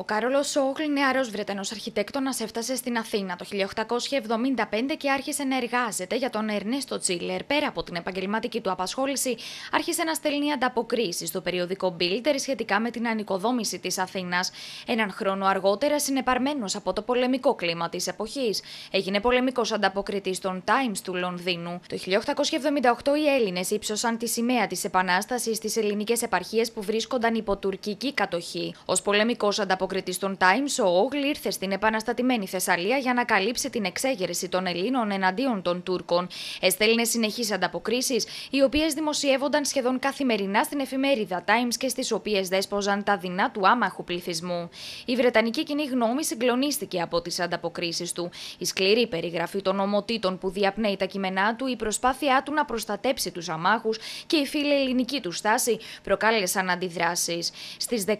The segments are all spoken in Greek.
Ο Κάρολος Σόγλ, νεαρό Βρετανός αρχιτέκτονας, έφτασε στην Αθήνα το 1875 και άρχισε να εργάζεται για τον Ερνέστο Τσίλερ. Πέρα από την επαγγελματική του απασχόληση, άρχισε να στέλνει ανταποκρίσεις στο περιοδικό Builder σχετικά με την ανοικοδόμηση της Αθήνας. Έναν χρόνο αργότερα, συνεπαρμένος από το πολεμικό κλίμα της εποχής, έγινε πολεμικός ανταποκριτής των Times του Λονδίνου. Το 1878 οι Έλληνες ύψωσαν τη σημαία της Επανάστασης στις ελληνικές επαρχίες που βρίσκονταν υπό τουρκική κατοχή. Ως πολεμικός ανταποκριτής, Δημοκριτή των Times, ο Όγλ ήρθε στην επαναστατημένη Θεσσαλία για να καλύψει την εξέγερση των Ελλήνων εναντίον των Τούρκων. Έστελνε συνεχείς ανταποκρίσεις, οι οποίες δημοσιεύονταν σχεδόν καθημερινά στην εφημερίδα Times και στις οποίες δέσποζαν τα δεινά του άμαχου πληθυσμού. Η Βρετανική κοινή γνώμη συγκλονίστηκε από τις ανταποκρίσεις του. Η σκληρή περιγραφή των ομοτήτων που διαπνέει τα κείμενά του, η προσπάθειά του να προστατέψει τους αμάχους και η φιλελληνική του στάση προκάλεσαν αντιδράσεις. Στις 17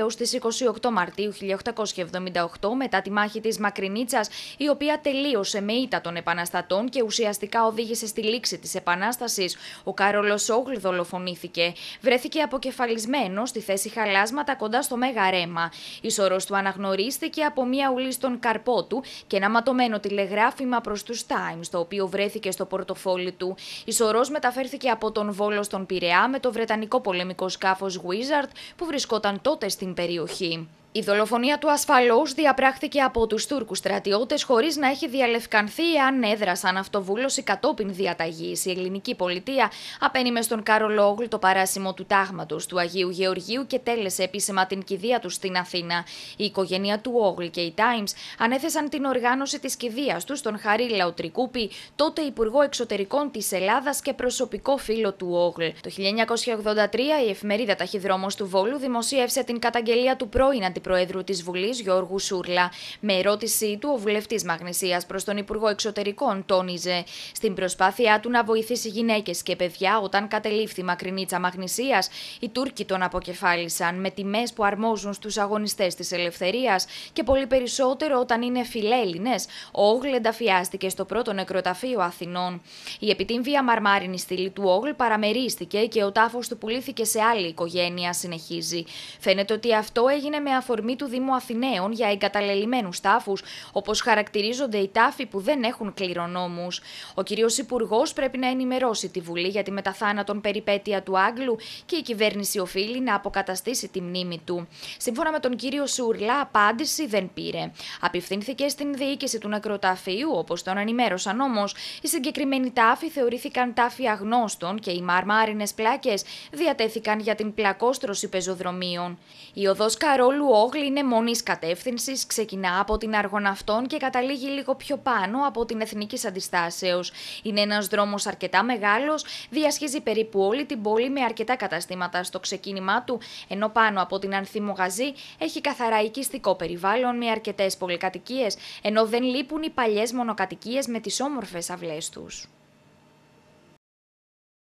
έως τις 28 Μαρτίου 1878 μετά τη μάχη της Μακρινίτσας, η οποία τελείωσε με ήττα των επαναστατών και ουσιαστικά οδήγησε στη λήξη της επανάστασης. Ο Κάρολος Σόγλ δολοφονήθηκε. Βρέθηκε αποκεφαλισμένος στη θέση χαλάσματα κοντά στο Μέγα Ρέμα. Η σωρός του αναγνωρίστηκε από μία ουλή στον καρπό του και ένα ματωμένο τηλεγράφημα προς τους Times, το οποίο βρέθηκε στο πορτοφόλι του. Η σωρός μεταφέρθηκε από τον Βόλο στον Πειραιά με το βρετανικό πολεμικό σκάφος Wizard που βρισκόταν τότε στην περιοχή. Η δολοφονία του ασφαλώς διαπράχθηκε από τους Τούρκους στρατιώτες χωρίς να έχει διαλευκανθεί εάν έδρασαν αυτοβούλο ή αυτοβούλωση Η ελληνική πολιτεία απένιμε στον Κάρολο Όγλ το παράσημο του τάγματος του Αγίου Γεωργίου και τέλεσε επίσημα την κηδεία του στην Αθήνα. Η οικογένεια του Όγλ και οι Times ανέθεσαν την οργάνωση της κηδείας τους στον Χαρή Λαοτρικούπη, τότε Υπουργό Εξωτερικών της Ελλάδας και προσωπικό φίλο του Όγλ. Το 1983 η εφημερίδα Ταχυδρόμος του Βόλου δημοσίευσε την καταγγελία του πρώην Προέδρου της Βουλής Γιώργου Σούρλα. Με ερώτησή του, ο βουλευτής Μαγνησίας προς τον Υπουργό Εξωτερικών τόνιζε στην προσπάθειά του να βοηθήσει γυναίκες και παιδιά όταν κατελήφθη μακρινίτσα Μαγνησίας, οι Τούρκοι τον αποκεφάλισαν με τιμές που αρμόζουν στους αγωνιστές της ελευθερίας και πολύ περισσότερο όταν είναι φιλέλληνες. Ο Όγλ ενταφιάστηκε στο πρώτο νεκροταφείο Αθηνών. Η επιτύμβια μαρμάρινη στήλη του Όγλ παραμερίστηκε και ο τάφος του πουλήθηκε σε άλλη οικογένεια, συνεχίζει. Φαίνεται ότι αυτό έγινε με αφορμή αφορμή του Δήμου Αθηναίων για εγκαταλελειμμένους τάφους, όπως χαρακτηρίζονται οι τάφοι που δεν έχουν κληρονόμους. Ο κύριος Υπουργός πρέπει να ενημερώσει τη Βουλή για τη μεταθάνατον περιπέτεια του Άγγλου και η κυβέρνηση οφείλει να αποκαταστήσει τη μνήμη του. Σύμφωνα με τον κύριο Σουρλά, απάντηση δεν πήρε. Απευθύνθηκε στην διοίκηση του νεκροταφείου, όπως τον ενημέρωσαν όμως, οι συγκεκριμένοι τάφοι θεωρήθηκαν τάφοι αγνώστων και οι μαρμάρινες πλάκες διατέθηκαν για την πλακόστρωση πεζοδρομίων. Η οδός Καρόλου Όγλη είναι μόνη κατεύθυνσης, ξεκινά από την αυτών και καταλήγει λίγο πιο πάνω από την Εθνική Αντιστάσεως. Είναι ένας δρόμος αρκετά μεγάλος, διασχίζει περίπου όλη την πόλη με αρκετά καταστήματα στο ξεκίνημά του, ενώ πάνω από την Ανθήμο Γαζή έχει καθαρά οικιστικό περιβάλλον με αρκετές πολυκατοικίες, ενώ δεν λείπουν οι παλιές μονοκατοικίες με τις όμορφες αυλές τους.